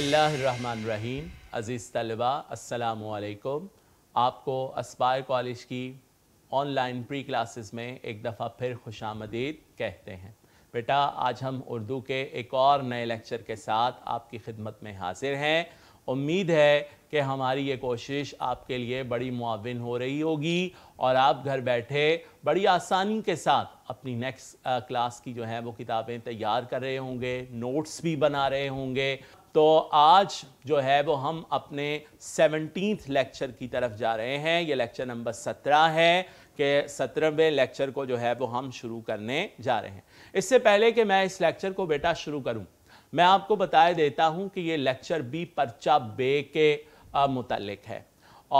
बसमीम अज़ीज़ तलबा असलम आपको अस्पायर कॉलेज की ऑनलाइन प्री क्लासेस में एक दफ़ा फिर खुश कहते हैं बेटा आज हम उर्दू के एक और नए लेक्चर के साथ आपकी खिदमत में हाजिर हैं उम्मीद है कि हमारी ये कोशिश आपके लिए बड़ी मुआवन हो रही होगी और आप घर बैठे बड़ी आसानी के साथ अपनी नेक्स्ट क्लास uh, की जो है वो किताबें तैयार कर रहे होंगे नोट्स भी बना रहे होंगे तो आज जो है वो हम अपने सेवनटीन लेक्चर की तरफ जा रहे हैं ये लेक्चर नंबर सत्रह है कि सत्रहवें लेक्चर को जो है वो हम शुरू करने जा रहे हैं इससे पहले कि मैं इस लेक्चर को बेटा शुरू करूं मैं आपको बताया देता हूं कि ये लेक्चर बी पर्चा बे के मुतलक है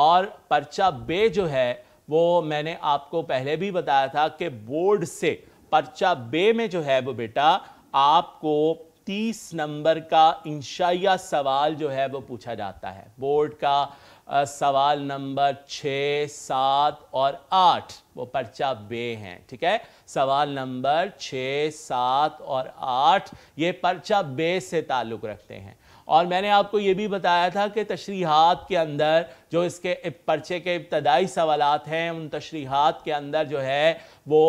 और पर्चा बे जो है वो मैंने आपको पहले भी बताया था कि बोर्ड से पर्चा बे में जो है वो बेटा आपको तीस नंबर का इंशाइया सवाल जो है वो पूछा जाता है बोर्ड का आ, सवाल नंबर छः सात और आठ वो पर्चा बे हैं ठीक है सवाल नंबर छः सात और आठ ये पर्चा बे से ताल्लुक़ रखते हैं और मैंने आपको ये भी बताया था कि तशरीहात के अंदर जो इसके पर्चे के इब्तदाई सवाल हैं उन तशरीहात के अंदर जो है वो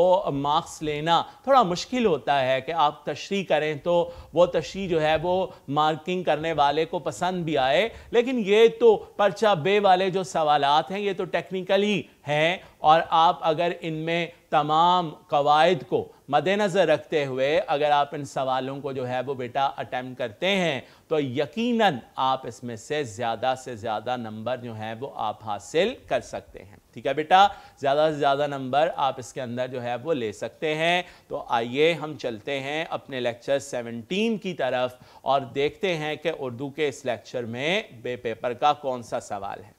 मार्क्स लेना थोड़ा मुश्किल होता है कि आप तशरी करें तो वो तशरी जो है वो मार्किंग करने वाले को पसंद भी आए लेकिन ये तो पर्चा बे वाले जो सवाल हैं ये तो टेक्निकली हैं और आप अगर इनमें तमाम कवायद को मद्नज़र रखते हुए अगर आप इन सवालों को जो है वो बेटा अटैम्प्ट करते हैं तो यकीनन आप इसमें से ज़्यादा से ज़्यादा नंबर जो है वो आप हासिल कर सकते हैं ठीक है बेटा ज़्यादा से ज़्यादा नंबर आप इसके अंदर जो है वो ले सकते हैं तो आइए हम चलते हैं अपने लेक्चर 17 की तरफ और देखते हैं कि उर्दू के इस लेक्चर में बे पेपर का कौन सा सवाल है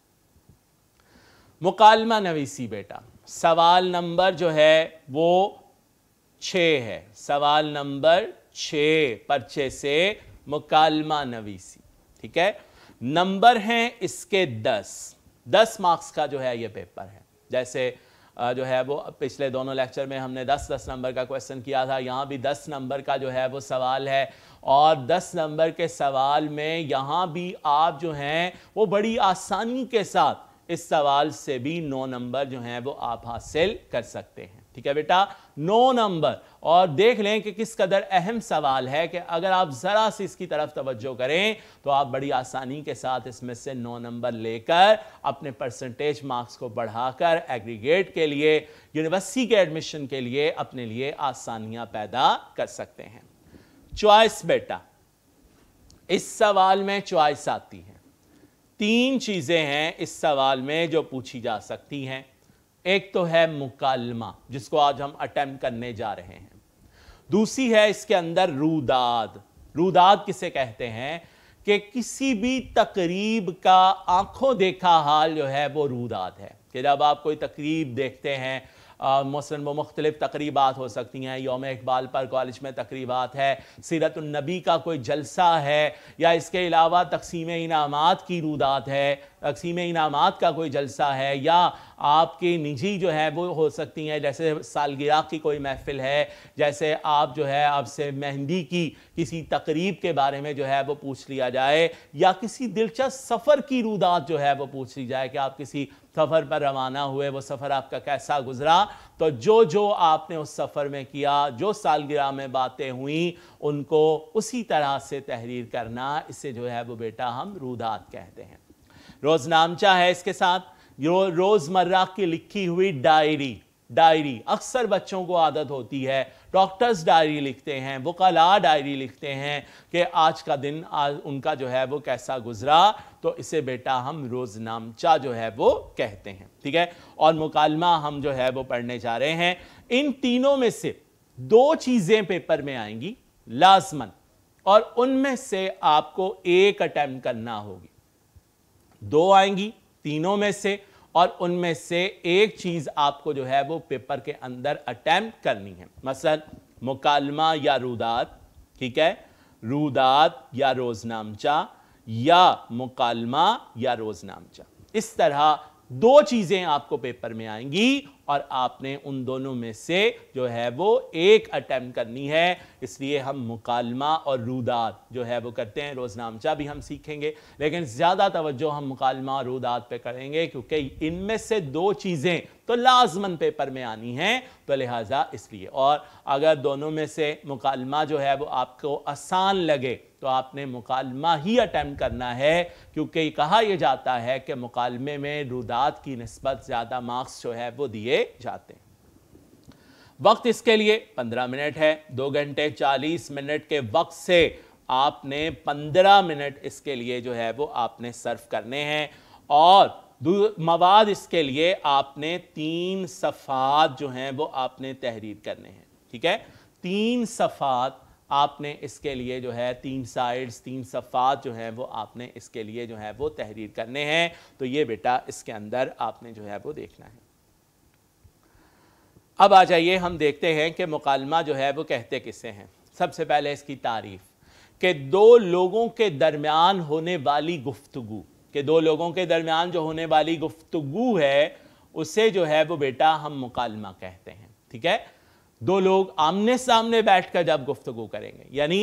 मुकालमा नवीसी बेटा सवाल नंबर जो है वो छ है सवाल नंबर छ पर्चे से मुकालमा नवीसी ठीक है नंबर हैं इसके दस दस मार्क्स का जो है ये पेपर है जैसे जो है वो पिछले दोनों लेक्चर में हमने दस दस नंबर का क्वेश्चन किया था यहाँ भी दस नंबर का जो है वो सवाल है और दस नंबर के सवाल में यहाँ भी आप जो हैं वो बड़ी आसानी के साथ इस सवाल से भी नौ नंबर जो हैं वो आप हासिल कर सकते हैं ठीक है बेटा नो नंबर और देख लें कि किस कदर अहम सवाल है कि अगर आप ज़रा सी इसकी तरफ तवज्जो करें तो आप बड़ी आसानी के साथ इसमें से नो नंबर लेकर अपने परसेंटेज मार्क्स को बढ़ाकर एग्रीगेट के लिए यूनिवर्सिटी के एडमिशन के लिए अपने लिए आसानियां पैदा कर सकते हैं चॉइस बेटा इस सवाल में चॉइस आती है तीन चीज़ें हैं इस सवाल में जो पूछी जा सकती हैं एक तो है मुकालमा जिसको आज हम अटेम्प्ट करने जा रहे हैं दूसरी है इसके अंदर रूदाद रूदाद किसे कहते हैं कि किसी भी तकरीब का आंखों देखा हाल जो है वो रूदाद है कि जब आप कोई तकरीब देखते हैं मौसम व मुख्तलिफ तकरीबा हो सकती हैं योम इकबाल पर कॉलेज में तकरीबा है सीरतनबी का कोई जलसा है या इसके अलावा तकसीम इनामत की रूदात है तकसीम इनामत का कोई जलसा है या आपके निजी जो है वो हो सकती हैं जैसे सालगिरह की कोई महफिल है जैसे आप जो है आपसे मेहंदी की किसी तकरीब के बारे में जो है वो पूछ लिया जाए या किसी दिलचस्प सफ़र की रूदात जो है वो पूछ ली जाए कि आप किसी सफ़र पर रवाना हुए वो सफ़र आपका कैसा गुजरा तो जो जो आपने उस सफ़र में किया जो सालगिरह में बातें हुई उनको उसी तरह से तहरीर करना इसे जो है वो बेटा हम रूदात कहते हैं रोज़नामचा है इसके साथ रोज़मर्रा की लिखी हुई डायरी डायरी अक्सर बच्चों को आदत होती है डॉक्टर्स डायरी लिखते हैं वकला डायरी लिखते हैं कि आज का दिन आज उनका जो है वो कैसा गुजरा तो इसे बेटा हम रोज नामचा जो है वो कहते हैं ठीक है और मुकालमा हम जो है वो पढ़ने जा रहे हैं इन तीनों में से दो चीज़ें पेपर में आएंगी लाजमन और उनमें से आपको एक अटैम्प्ट करना होगी दो आएंगी तीनों में से और उनमें से एक चीज़ आपको जो है वो पेपर के अंदर अटैम्प्ट करनी है मसल मुकालमा या रुदात ठीक है रुदात या रोजनामचा या मुकालमा या रोजनामचा इस तरह दो चीज़ें आपको पेपर में आएंगी और आपने उन दोनों में से जो है वो एक अटैम्प्ट करनी है इसलिए हम मुकालमा और रूदात जो है वो करते हैं रोज़नामचा भी हम सीखेंगे लेकिन ज़्यादा तवज्जो हम मुकालमा और रूदात पे करेंगे क्योंकि इनमें से दो चीज़ें तो लाजमन पेपर में आनी है तो लिहाजा इसलिए और अगर दोनों में से मुकालमा जो है वो आपको आसान लगे तो आपने मुकालमा ही अटैम्प्ट करना है क्योंकि कहा यह जाता है कि मुकालमे में रुदात की नस्बत ज़्यादा मार्क्स जो है वो दिए चले जाते हैं वक्त इसके लिए 15 मिनट है दो घंटे 40 मिनट के वक्त से आपने 15 मिनट इसके लिए जो है वो आपने सर्व करने हैं और मवाद इसके लिए आपने तीन सफ़ात जो हैं वो आपने तहरीर करने हैं ठीक है तीन सफ़ात आपने इसके लिए जो है तीन साइड्स तीन सफ़ात जो हैं वो आपने इसके लिए जो है वो तहरीर करने हैं तो ये बेटा इसके अंदर आपने जो है वो देखना है अब आ जाइए हम देखते हैं कि मुकालमा जो है वो कहते किससे हैं सबसे पहले इसकी तारीफ कि दो लोगों के दरमियान होने वाली गुफ्तगु के दो लोगों के दरमियान जो होने वाली गुफ्तगु है उसे जो है वो बेटा हम मुकालमा कहते हैं ठीक है दो लोग आमने सामने बैठकर जब गुफ्तगु करेंगे यानी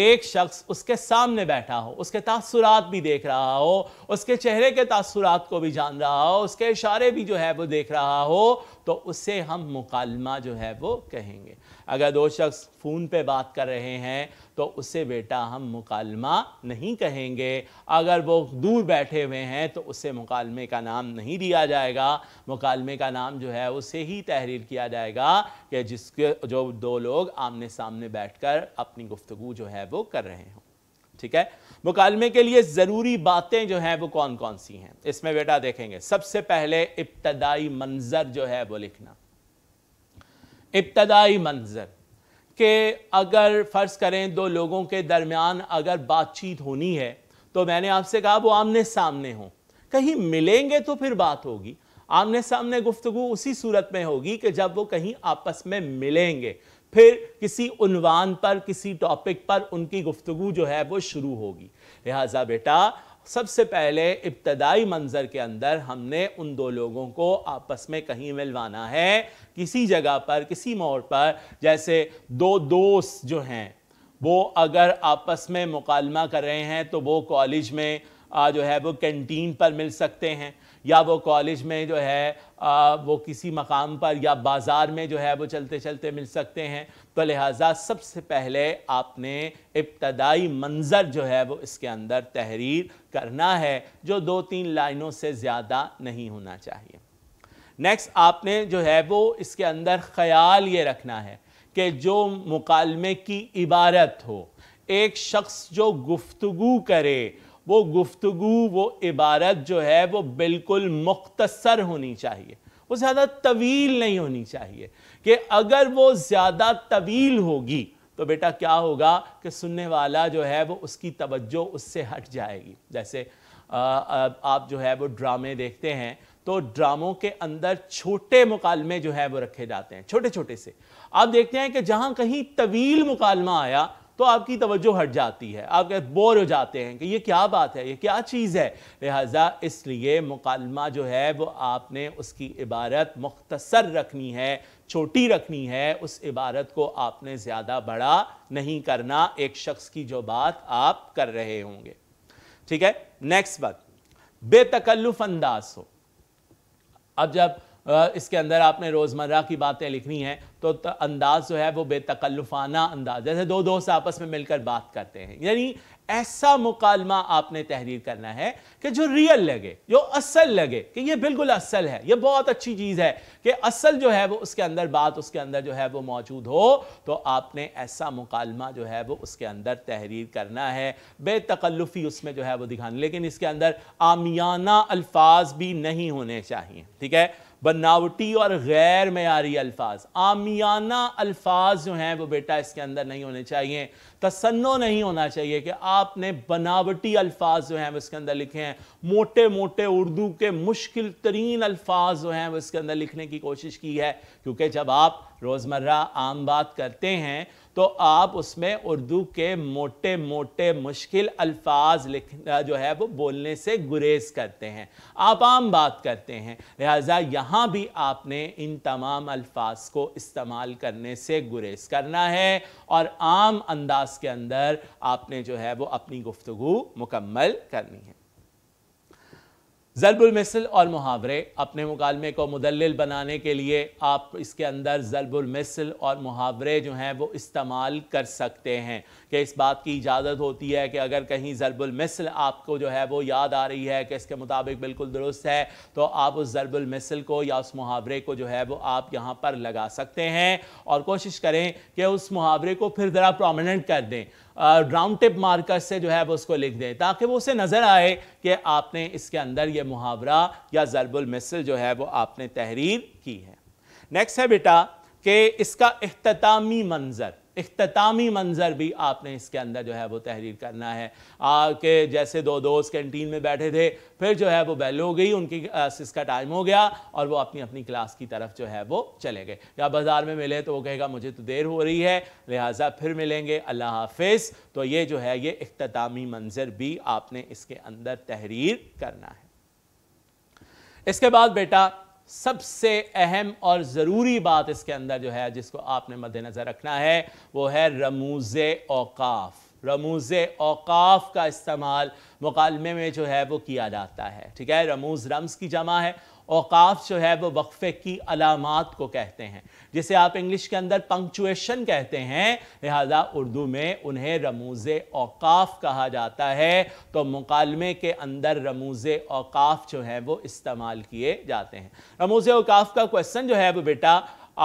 एक शख्स उसके सामने बैठा हो उसके तासुरात भी देख रहा हो उसके चेहरे के तासुरात को भी जान रहा हो उसके इशारे भी जो है वो देख रहा हो तो उसे हम मुकालमा जो है वो कहेंगे अगर दो शख्स फ़ोन पे बात कर रहे हैं तो उसे बेटा हम मुकालमा नहीं कहेंगे अगर वो दूर बैठे हुए हैं तो उसे मुकालमे का नाम नहीं दिया जाएगा मुकालमे का नाम जो है उसे ही तहरीर किया जाएगा कि जिसके जो दो लोग आमने सामने बैठकर अपनी गुफ्तु जो है वो कर रहे हों ठीक है मुकालमे के लिए ज़रूरी बातें जो हैं वो कौन कौन सी हैं इसमें बेटा देखेंगे सबसे पहले इब्तदाई मंज़र जो है वो लिखना इब्तदाई मंजर के अगर फ़र्ज़ करें दो लोगों के दरमियान अगर बातचीत होनी है तो मैंने आपसे कहा वो आमने सामने हों कहीं मिलेंगे तो फिर बात होगी आमने सामने गुफ्तु उसी सूरत में होगी कि जब वो कहीं आपस में मिलेंगे फिर किसी उनवान पर किसी टॉपिक पर उनकी गुफ्तु जो है वो शुरू होगी लिहाजा बेटा सबसे पहले इब्तदाई मंज़र के अंदर हमने उन दो लोगों को आपस में कहीं मिलवाना है किसी जगह पर किसी मोड़ पर जैसे दो दोस्त जो हैं वो अगर आपस में मुकालमा कर रहे हैं तो वो कॉलेज में जो है वो कैंटीन पर मिल सकते हैं या वो कॉलेज में जो है आ, वो किसी मकाम पर या बाज़ार में जो है वो चलते चलते मिल सकते हैं तो लिहाजा सबसे पहले आपने इब्तदाई मंज़र जो है वो इसके अंदर तहरीर करना है जो दो तीन लाइनों से ज़्यादा नहीं होना चाहिए नेक्स्ट आपने जो है वो इसके अंदर ख्याल ये रखना है कि जो मुकालमे की इबारत हो एक शख्स जो गुफ्तु करे वो गुफ्तु वो इबारत जो है वो बिल्कुल मुख्तसर होनी चाहिए वो ज़्यादा तवील नहीं होनी चाहिए कि अगर वो ज़्यादा तवील होगी तो बेटा क्या होगा कि सुनने वाला जो है वो उसकी तवज्जो उससे हट जाएगी जैसे आ, आप जो है वो ड्रामे देखते हैं तो ड्रामों के अंदर छोटे मुकालमे जो है वो रखे जाते हैं छोटे छोटे से आप देखते हैं कि जहाँ कहीं तवील मुकालमा आया तो आपकी तवज्जो हट जाती है आप कह बोर हो जाते हैं कि ये क्या बात है ये क्या चीज़ है लिहाजा इसलिए मुकालमा जो है वो आपने उसकी इबारत मुख्तसर रखनी है छोटी रखनी है उस इबारत को आपने ज़्यादा बड़ा नहीं करना एक शख्स की जो बात आप कर रहे होंगे ठीक है नेक्स्ट बात बेतकल्लुफ अंदाज हो अब जब इसके अंदर आपने रोज़मर्रा की बातें लिखनी हैं तो अंदाज़ जो है वो बेतकल्लुफाना अंदाज जैसे दो दोस्त आपस में मिलकर बात करते हैं यानी ऐसा मुकालमा आपने तहरीर करना है कि जो रियल लगे जो असल लगे कि ये बिल्कुल असल है ये बहुत अच्छी चीज़ है कि असल जो है वो उसके अंदर बात उसके अंदर जो है वो मौजूद हो तो आपने ऐसा मुकालमा जो है वो उसके अंदर तहरीर करना है बेतकल्लुफ़ी उसमें जो है वो दिखानी लेकिन इसके अंदर आमियाना अल्फाज भी नहीं होने चाहिए ठीक है बनावटी और गैर मैारी अल्फाज आमियाना अल्फाज जो हैं वो बेटा इसके अंदर नहीं होने चाहिए तसन्नो नहीं होना चाहिए कि आपने बनावटी अल्फाज जो हैं वो इसके अंदर लिखे हैं मोटे मोटे उर्दू के मुश्किल तरीन अल्फाज जो हैं वो इसके अंदर लिखने की कोशिश की है क्योंकि जब आप रोज़मर्रा आम बात करते हैं तो आप उसमें उर्दू के मोटे मोटे मुश्किल अल्फाज लिखना जो है वो बोलने से गुरेज करते हैं आप आम बात करते हैं लिहाजा यहाँ भी आपने इन तमाम अल्फाज को इस्तेमाल करने से गुरेज करना है और आम अंदाज के अंदर आपने जो है वो अपनी गुफ्तु मुकम्मल करनी है जलबुलमिसल और मुहावरे अपने मुकालमे को मुदल बनाने के लिए आप इसके अंदर जलबुलमिसल और मुहावरे जो हैं वो इस्तेमाल कर सकते हैं कि इस बात की इजाज़त होती है कि अगर कहीं जलबुलमिसल आपको जो है वो याद आ रही है कि इसके मुताबिक बिल्कुल दुरुस्त है तो आप उस जलबुलमिसल को या उस मुहावरे को जो है वो आप यहाँ पर लगा सकते हैं और कोशिश करें कि उस मुहावरे को फिर ज़रा प्रोमिनेंट कर दें राउंड टिप मार्कर से जो है वो उसको लिख दें ताकि वो उसे नज़र आए कि आपने इसके अंदर ये मुहावरा या ज़रबुल मिसल जो है वो आपने तहरीर की है नेक्स्ट है बेटा कि इसका अख्तामी मंज़र अख्तामी मंज़र भी आपने इसके अंदर जो है वो तहरीर करना है आपके जैसे दो दोस्त कैंटीन में बैठे थे फिर जो है वो बैल हो गई उनकी इसका का टाइम हो गया और वो अपनी अपनी क्लास की तरफ जो है वो चले गए या बाज़ार में मिले तो वो कहेगा मुझे तो देर हो रही है लिहाजा फिर मिलेंगे अल्लाह हाफिज़ तो ये जो है ये अख्तामी मंज़र भी आपने इसके अंदर तहरीर करना है इसके बाद बेटा सबसे अहम और ज़रूरी बात इसके अंदर जो है जिसको आपने मद्देनज़र रखना है वो है रमूज़ औकाफ़ रमूज़ अवकाफ़ का इस्तेमाल मुकालमे में जो है वो किया जाता है ठीक है रमूज़ रम्स की जमा है अवकाफ़ जो है वो वक्फ़े की अलामत को कहते हैं जिसे आप इंग्लिश के अंदर पंक्चुएशन कहते हैं लिहाजा उर्दू में उन्हें रमूज़ अवकाफ़ कहा जाता है तो मुकालमे के अंदर रमूज़ अवकाफ़ जो है वो इस्तेमाल किए जाते हैं रमूज़ अवकाफ़ का क्वेश्चन जो है वो बेटा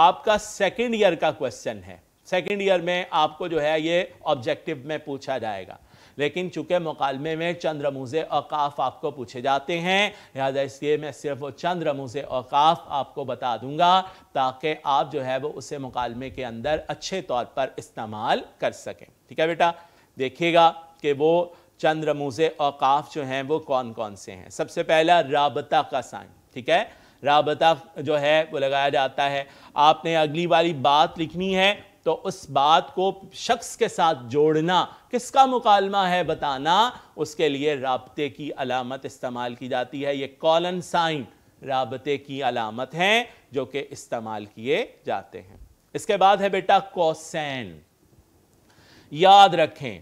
आपका सेकेंड ईयर का क्वेश्चन है सेकेंड ईयर में आपको जो है ये ऑब्जेक्टिव में पूछा जाएगा लेकिन चूंकि मुकालमे में चंद रमूज़े अवकाफ आपको पूछे जाते हैं लिहाजा इसलिए मैं सिर्फ वो चंद रमूज़े अवकाफ आपको बता दूंगा ताकि आप जो है वो उसे मुकालमे के अंदर अच्छे तौर पर इस्तेमाल कर सकें ठीक है बेटा देखिएगा कि वो चंद रमूज़े अवकाफ जो हैं वो कौन कौन से हैं सबसे पहला रबता का साइन ठीक है राबता जो है वो लगाया जाता है आपने अगली वाली बात लिखनी है तो उस बात को शख्स के साथ जोड़ना किसका मुकालमा है बताना उसके लिए रबते की अलामत इस्तेमाल की जाती है ये कॉलन साइन रबते की अलामत हैं जो कि इस्तेमाल किए जाते हैं इसके बाद है बेटा कोसैन याद रखें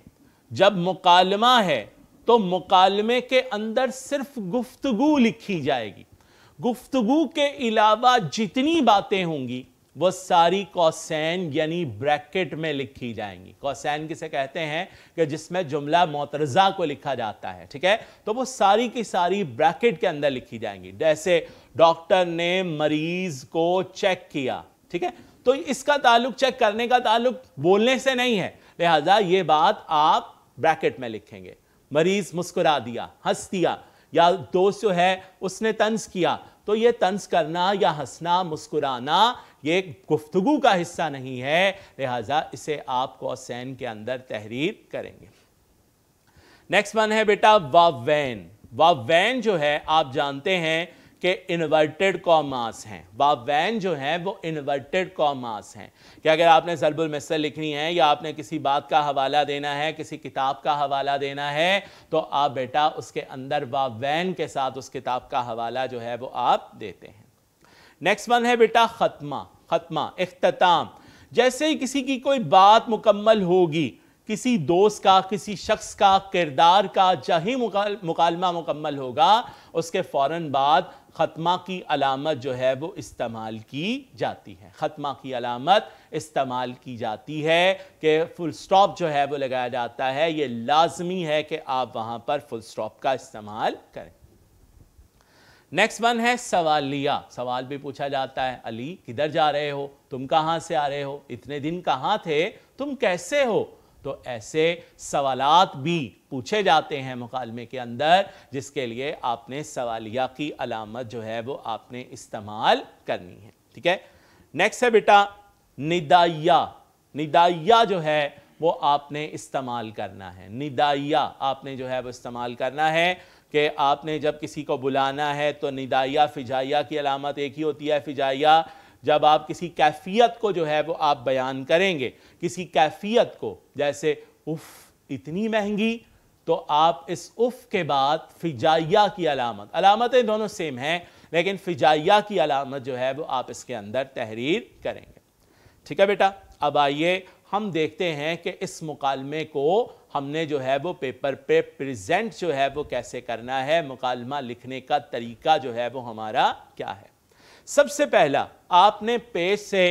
जब मुकालमा है तो मुकालमे के अंदर सिर्फ गुफ्तगु लिखी जाएगी गुफ्तगु के अलावा जितनी बातें होंगी वो सारी कौसैन यानी ब्रैकेट में लिखी जाएंगी कौसैन किसे कहते हैं कि जिसमें जुमला मोतरजा को लिखा जाता है ठीक है तो वो सारी की सारी ब्रैकेट के अंदर लिखी जाएंगी जैसे डॉक्टर ने मरीज को चेक किया ठीक है तो इसका ताल्लुक चेक करने का ताल्लुक बोलने से नहीं है लिहाजा ये बात आप ब्रैकेट में लिखेंगे मरीज मुस्कुरा दिया हंस दिया या दोस्त जो है उसने तंज किया तो ये तंज करना या हंसना मुस्कुराना ये एक गुफ्तगु का हिस्सा नहीं है लिहाजा इसे आप कौसैन के अंदर तहरीर करेंगे नेक्स्ट वन है बेटा वावैन वावैन जो है आप जानते हैं कि इन्वर्टेड कॉमास हैं वावैन जो हैं वो इन्वर्टेड कॉमास हैं कि अगर आपने जलबुल मिसल लिखनी है या आपने किसी बात का हवाला देना है किसी किताब का हवाला देना है तो आप बेटा उसके अंदर वावैन के साथ उस किताब का हवाला जो है वो आप देते हैं नेक्स्ट वन है बेटा खत्मा खत्मा अख्ताम जैसे ही किसी की कोई बात मुकम्मल होगी किसी दोस्त का किसी शख्स का किरदार का जही मुकाल, मुकालमा मुकम्मल होगा उसके फ़ौर बाद ख़त्मा की अलामत जो है वो इस्तेमाल की जाती है ख़त्मा की अलामत इस्तेमाल की जाती है कि फुल स्टॉप जो है वो लगाया जाता है ये लाजमी है कि आप वहाँ पर फुल स्टॉप का इस्तेमाल करें नेक्स्ट वन है सवालिया सवाल भी पूछा जाता है अली किधर जा रहे हो तुम कहां से आ रहे हो इतने दिन कहां थे तुम कैसे हो तो ऐसे सवालात भी पूछे जाते हैं मुकालमे के अंदर जिसके लिए आपने सवालिया की अलामत जो है वो आपने इस्तेमाल करनी है ठीक है नेक्स्ट है बेटा निदाइया निदाइया जो है वो आपने इस्तेमाल करना है निदाइया आपने जो है वो इस्तेमाल करना है कि आपने जब किसी को बुलाना है तो निदाइया फिजाइया की अलामत एक ही होती है फिजाइया जब आप किसी कैफियत को जो है वो आप बयान करेंगे किसी कैफियत को जैसे उफ़ इतनी महंगी तो आप इस उफ़ के बाद फिजाइया की अलामत अलामतें दोनों सेम हैं लेकिन फिजाइया की अलामत जो है वो आप इसके अंदर तहरीर करेंगे ठीक है बेटा अब आइए हम देखते हैं कि इस मुकालमे को हमने जो है वो पेपर पे प्रेजेंट जो है वो कैसे करना है मुकालमा लिखने का तरीका जो है वो हमारा क्या है सबसे पहला आपने पेज से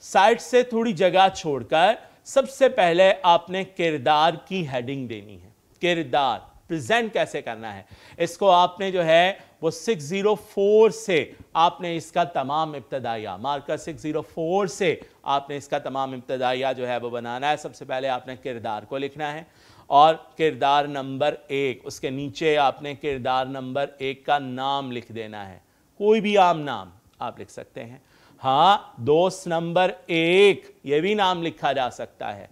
साइड से थोड़ी जगह छोड़कर सबसे पहले आपने किरदार की हेडिंग देनी है किरदार प्रेजेंट कैसे करना है इसको आपने जो है वो 604 से आपने इसका तमाम इब्तदाइया मार्कर 604 से आपने इसका तमाम इब्तदाइया जो है वो बनाना है सबसे पहले आपने किरदार को लिखना है और किरदार नंबर एक उसके नीचे आपने किरदार नंबर एक का नाम लिख देना है कोई भी आम नाम आप लिख सकते हैं हाँ दोस्त नंबर एक ये भी नाम लिखा जा सकता है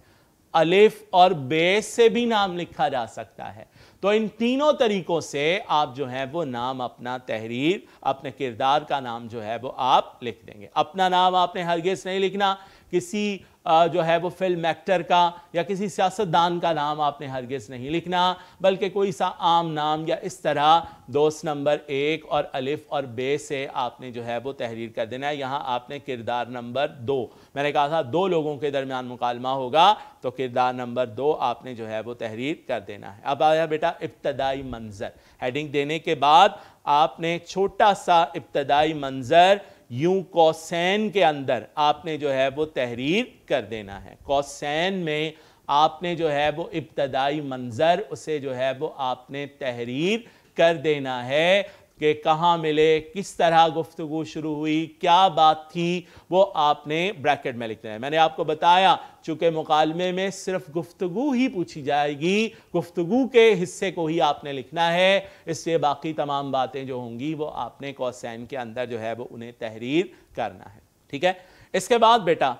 अलिफ और बे से भी नाम लिखा जा सकता है तो इन तीनों तरीक़ों से आप जो है वो नाम अपना तहरीर अपने किरदार का नाम जो है वो आप लिख देंगे अपना नाम आपने हरगिज़ नहीं लिखना किसी जो है वो फिल्म एक्टर का या किसी सियासतदान का नाम आपने हरगिज़ नहीं लिखना बल्कि कोई सा आम नाम या इस तरह दोस्त नंबर एक और अलिफ और बे से आपने जो है वो तहरीर कर देना है यहाँ आपने किरदार नंबर दो मैंने कहा था दो लोगों के दरमियान मुकालमा होगा तो किरदार नंबर दो आपने जो है वो तहरीर कर देना है अब आया बेटा इब्तदाई मंज़र हेडिंग देने के बाद आपने छोटा सा इब्तदाई मंज़र यूं कौसैन के अंदर आपने जो है वो तहरीर कर देना है कौसैन में आपने जो है वो इब्तदाई मंज़र उसे जो है वो आपने तहरीर कर देना है कि कहाँ मिले किस तरह गुफ्तु शुरू हुई क्या बात थी वो आपने ब्रैकेट में लिखना है मैंने आपको बताया चूँकि मुकालमे में सिर्फ गुफ्तु ही पूछी जाएगी गुफ्तु के हिस्से को ही आपने लिखना है इसलिए बाकी तमाम बातें जो होंगी वो आपने कौसैन के अंदर जो है वो उन्हें तहरीर करना है ठीक है इसके बाद बेटा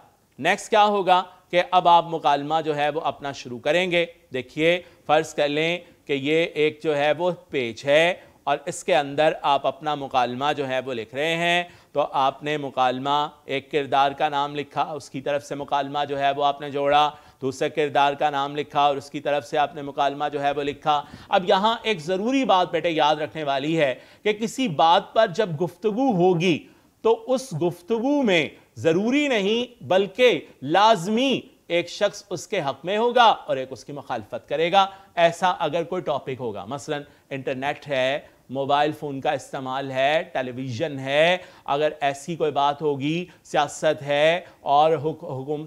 नेक्स्ट क्या होगा कि अब आप मुकालमा जो है वो अपना शुरू करेंगे देखिए फ़र्ज़ कर लें कि ये एक जो है वो पेज है और इसके अंदर आप अपना मुकालमा जो है वो लिख रहे हैं तो आपने मुकालमा एक किरदार का नाम लिखा उसकी तरफ से मुकालमा जो है वो आपने जोड़ा दूसरे किरदार का नाम लिखा और उसकी तरफ से आपने मुकालमा जो है वो लिखा अब यहाँ एक ज़रूरी बात बेटे याद रखने वाली है कि किसी बात पर जब गुफ्तु होगी तो उस गुफ्तु में ज़रूरी नहीं बल्कि लाजमी एक शख्स उसके हक में होगा और एक उसकी मुखालफत करेगा ऐसा अगर कोई टॉपिक होगा मसलन इंटरनेट है मोबाइल फ़ोन का इस्तेमाल है टेलीविज़न है अगर ऐसी कोई बात होगी सियासत है और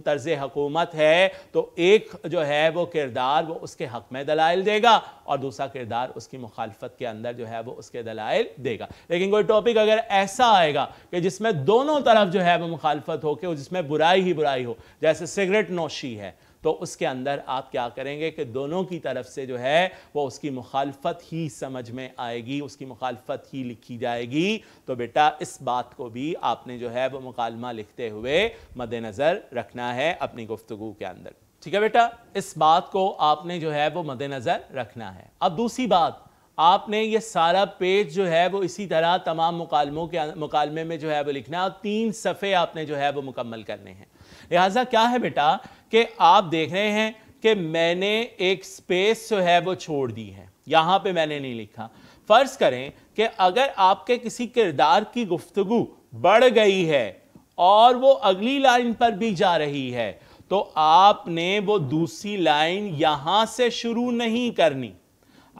तर्ज हकूमत है तो एक जो है वो किरदार वो उसके हक़ में दलाइल देगा और दूसरा किरदार उसकी मुखालफत के अंदर जो है वो उसके दलाइल देगा लेकिन कोई टॉपिक अगर ऐसा आएगा कि जिसमें दोनों तरफ जो है वो मुखालफत हो के जिसमें बुराई ही बुराई हो जैसे सिगरेट नोशी है तो उसके अंदर आप क्या करेंगे कि दोनों की तरफ से जो है वो उसकी मुखालफत ही समझ में आएगी उसकी मुखालफत ही लिखी जाएगी तो बेटा इस बात को भी आपने जो है वो मुकालमा लिखते हुए मद्नज़र रखना है अपनी गुफ्तु के अंदर ठीक है बेटा इस बात को आपने जो है वो मद्नज़र रखना है अब दूसरी बात आपने ये सारा पेज जो है वो इसी तरह तमाम मुकालमों के मुकालमे में जो है वो लिखना और तीन सफ़े आपने जो है वो मुकम्मल करने हैं लिहाजा क्या है बेटा कि आप देख रहे हैं कि मैंने एक स्पेस जो है वो छोड़ दी है यहाँ पे मैंने नहीं लिखा फ़र्ज़ करें कि अगर आपके किसी किरदार की गुफ्तगु बढ़ गई है और वो अगली लाइन पर भी जा रही है तो आपने वो दूसरी लाइन यहाँ से शुरू नहीं करनी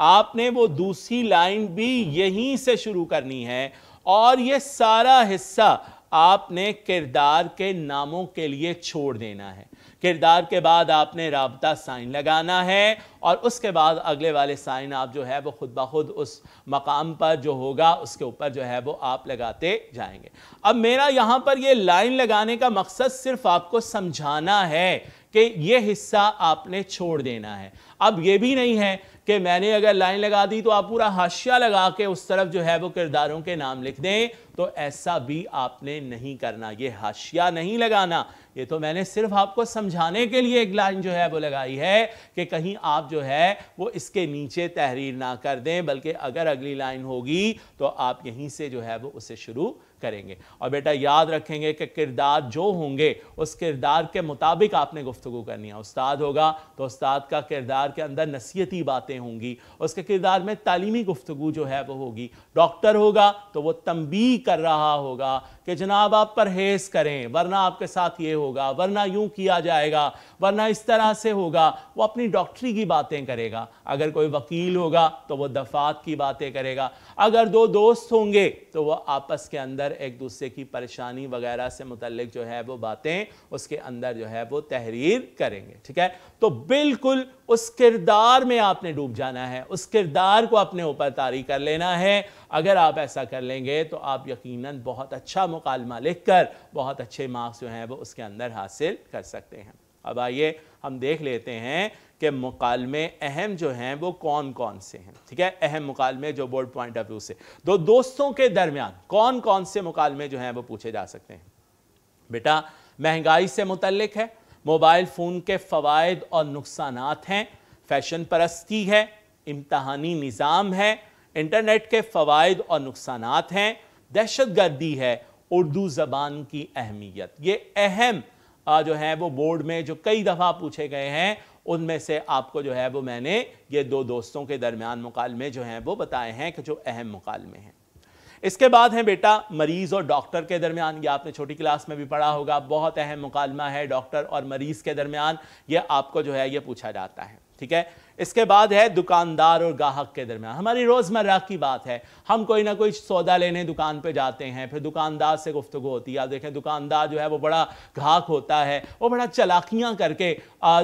आपने वो दूसरी लाइन भी यहीं से शुरू करनी है और ये सारा हिस्सा आपने किरदार के नामों के लिए छोड़ देना है किरदार के बाद आपने रबता साइन लगाना है और उसके बाद अगले वाले साइन आप जो है वो खुद ब खुद उस मकाम पर जो होगा उसके ऊपर जो है वो आप लगाते जाएंगे अब मेरा यहाँ पर ये लाइन लगाने का मकसद सिर्फ आपको समझाना है कि ये हिस्सा आपने छोड़ देना है अब ये भी नहीं है कि मैंने अगर लाइन लगा दी तो आप पूरा हाशिया लगा के उस तरफ जो है वो किरदारों के नाम लिख दें तो ऐसा भी आपने नहीं करना ये हाशिया नहीं लगाना ये तो मैंने सिर्फ आपको समझाने के लिए एक लाइन जो है वो लगाई है कि कहीं आप जो है वो इसके नीचे तहरीर ना कर दें बल्कि अगर अगली लाइन होगी तो आप यहीं से जो है वो उसे शुरू करेंगे और बेटा याद रखेंगे कि किरदार जो होंगे उस किरदार के मुताबिक आपने गुफ्तु करनी है उस्ताद होगा तो उस्ताद का किरदार के अंदर नसीहती बातें होंगी उसके किरदार में तालीमी गुफ्तु जो है वो होगी डॉक्टर होगा तो वो तंबी कर रहा होगा कि जनाब आप परहेज़ करें वरना आपके साथ ये होगा वरना यूँ किया जाएगा वरना इस तरह से होगा वो अपनी डॉक्टरी की बातें करेगा अगर कोई वकील होगा तो वो दफात की बातें करेगा अगर दो दोस्त होंगे तो वो आपस के अंदर एक दूसरे की परेशानी वगैरह से मुतलक जो है वो बातें उसके अंदर जो है वो तहरीर करेंगे ठीक है तो बिल्कुल उस किरदार में आपने डूब जाना है उस किरदार को अपने ऊपर तारी कर लेना है अगर आप ऐसा कर लेंगे तो आप यकीनन बहुत अच्छा मुकालमा लिखकर बहुत अच्छे मार्क्स जो हैं वो उसके अंदर हासिल कर सकते हैं अब आइए हम देख लेते हैं कि मुकालमे अहम जो हैं वो कौन कौन से हैं ठीक है अहम मुकालमे जो बोर्ड पॉइंट ऑफ व्यू से दो दोस्तों के दरमियान कौन कौन से मुकालमे जो हैं वो पूछे जा सकते हैं बेटा महंगाई से मुतलक है मोबाइल फ़ोन के फ़वाद और नुकसान हैं फैशन परस्ती है इम्तहानी निज़ाम है इंटरनेट के फ़वाद और नुकसान हैं दहशत गर्दी है उर्दू ज़बान की अहमियत ये अहम जो है वो बोर्ड में जो कई दफ़ा पूछे गए हैं उनमें से आपको जो है वो मैंने ये दो दोस्तों के दरमियान मुकालमे जो हैं वो बताए हैं कि जो अहम मुकालमे हैं इसके बाद हैं बेटा मरीज़ और डॉक्टर के दरमियान ये आपने छोटी क्लास में भी पढ़ा होगा बहुत अहम मुकालमा है डॉक्टर और मरीज़ के दरमियान ये आपको जो है ये पूछा जाता है ठीक है इसके बाद है दुकानदार और गाहक के दरमियान हमारी रोज़मर्रा की बात है हम कोई ना कोई सौदा लेने दुकान पे जाते हैं फिर दुकानदार से गुफ्तु होती है आप देखें दुकानदार जो है वो बड़ा गाहक होता है वो बड़ा चलाकियाँ करके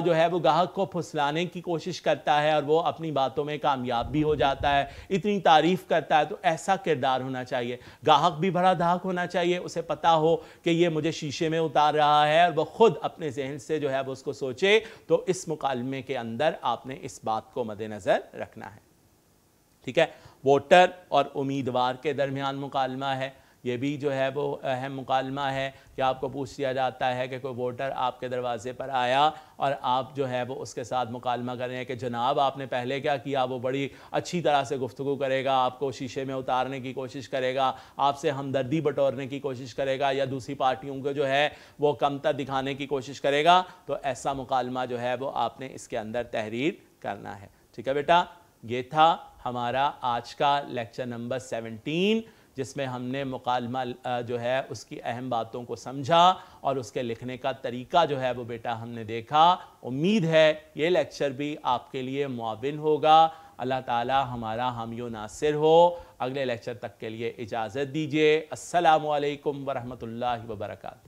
जो है वो गाहक को फुसलाने की कोशिश करता है और वो अपनी बातों में कामयाब भी हो जाता है इतनी तारीफ़ करता है तो ऐसा किरदार होना चाहिए गाहक भी बड़ा धाक होना चाहिए उसे पता हो कि ये मुझे शीशे में उतार रहा है और वह ख़ुद अपने जहन से जो है वो उसको सोचे तो इस मुकालमे के अंदर आपने इस बात को मद्देनज़र रखना है ठीक है वोटर और उम्मीदवार के दरमियान मुकालमा है ये भी जो है वो अहम मुकालमा है कि आपको पूछ लिया जाता है कि कोई वोटर आपके दरवाज़े पर आया और आप जो है वो उसके साथ मुकालमा कर रहे हैं कि जनाब आपने पहले क्या किया वो बड़ी अच्छी तरह से गुफ्तु करेगा आपको शीशे में उतारने की कोशिश करेगा आपसे हमदर्दी बटोरने की कोशिश करेगा या दूसरी पार्टियों को जो है वो कमतर दिखाने की कोशिश करेगा तो ऐसा मुकालमा जो है वो आपने इसके अंदर तहरीर करना है ठीक है बेटा ये था हमारा आज का लेक्चर नंबर 17 जिसमें हमने मुकालमा जो है उसकी अहम बातों को समझा और उसके लिखने का तरीका जो है वो बेटा हमने देखा उम्मीद है ये लेक्चर भी आपके लिए मुआविन होगा अल्लाह ताला हमारा हमयो नासिर हो अगले लेक्चर तक के लिए इजाज़त दीजिए असलकम वरहमल वर्का